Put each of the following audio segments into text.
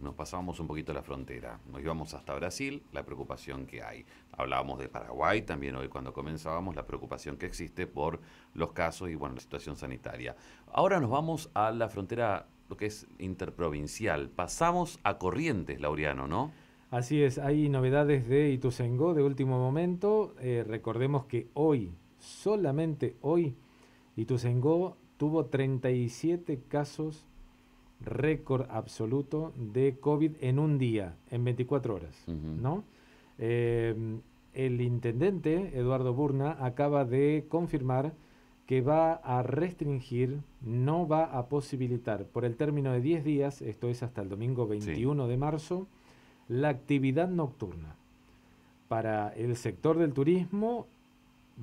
nos pasábamos un poquito la frontera, nos íbamos hasta Brasil, la preocupación que hay. Hablábamos de Paraguay también hoy cuando comenzábamos, la preocupación que existe por los casos y bueno, la situación sanitaria. Ahora nos vamos a la frontera, lo que es interprovincial. Pasamos a Corrientes, Laureano, ¿no? Así es, hay novedades de Ituzaingó de último momento. Eh, recordemos que hoy, solamente hoy, Ituzaingó tuvo 37 casos récord absoluto de COVID en un día, en 24 horas, ¿no? Eh, el intendente Eduardo Burna acaba de confirmar que va a restringir, no va a posibilitar por el término de 10 días, esto es hasta el domingo 21 de marzo, la actividad nocturna para el sector del turismo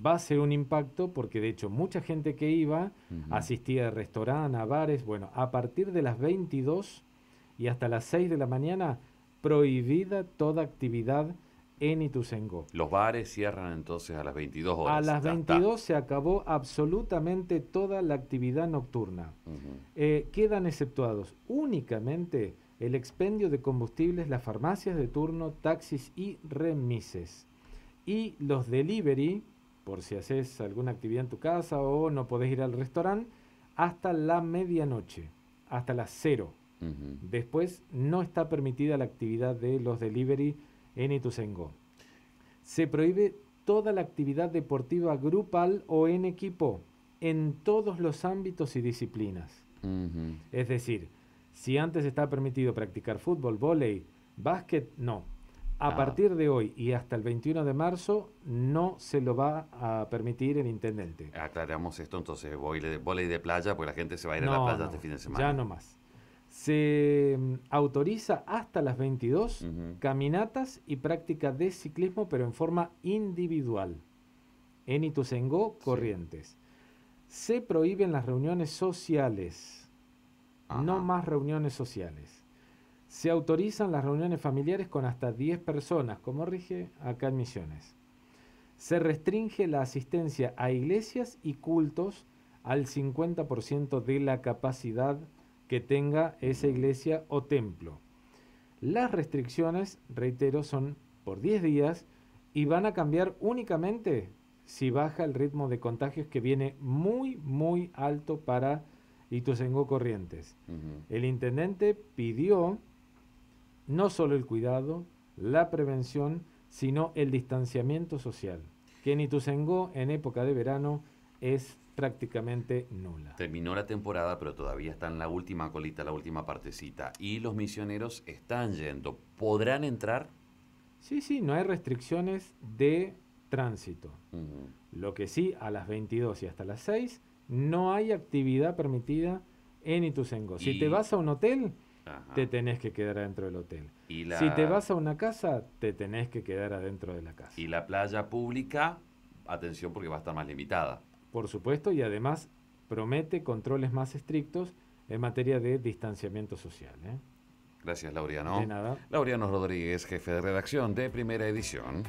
va a ser un impacto porque de hecho mucha gente que iba asistía a restaurantes, a bares, bueno, a partir de las 22 y hasta las 6 de la mañana prohibida toda actividad en Itusengó. Los bares cierran entonces a las 22 horas. A las 22 se acabó absolutamente toda la actividad nocturna. Eh, quedan exceptuados únicamente el expendio de combustibles, las farmacias de turno, taxis y remises. Y los delivery, por si haces alguna actividad en tu casa o no podés ir al restaurante, hasta la medianoche, hasta las cero Después no está permitida la actividad de los delivery en Ituzaingó. Se prohíbe toda la actividad deportiva grupal o en equipo en todos los ámbitos y disciplinas. Es decir, si antes está permitido practicar fútbol, voleibol, básquet, no. A ah. partir de hoy y hasta el 21 de marzo no se lo va a permitir el intendente. Aclaramos esto entonces, voy de playa, porque la gente se va a ir a la playa este fin de semana. Ya no más. Se mm, autoriza hasta las 22 caminatas y práctica de ciclismo, pero en forma individual, en Ituzaingó, Corrientes. Se prohíben las reuniones sociales, no más reuniones sociales. Se autorizan las reuniones familiares con hasta 10 personas, como rige acá en Misiones. Se restringe la asistencia a iglesias y cultos al 50% de la capacidad que tenga esa iglesia o templo. Las restricciones, reitero, son por 10 días y van a cambiar únicamente si baja el ritmo de contagios que viene muy, muy alto para Ituzaingó Corrientes. El intendente pidió no solo el cuidado, la prevención, sino el distanciamiento social, que en en época de verano es prácticamente nula. Terminó la temporada, pero todavía está en la última colita, la última partecita. Y los misioneros están yendo. ¿Podrán entrar? Sí, sí, no hay restricciones de tránsito. Lo que sí, a las 22 y hasta las 6 no hay actividad permitida en Ituzaingó. Si te vas a un hotel, te tenés que quedar adentro del hotel. Si te vas a una casa, te tenés que quedar adentro de la casa. Y la playa pública, atención porque va a estar más limitada. Por supuesto, y además promete controles más estrictos en materia de distanciamiento social. ¿eh? Gracias, Laureano. De nada. Laureano Rodríguez, jefe de redacción de Primera Edición.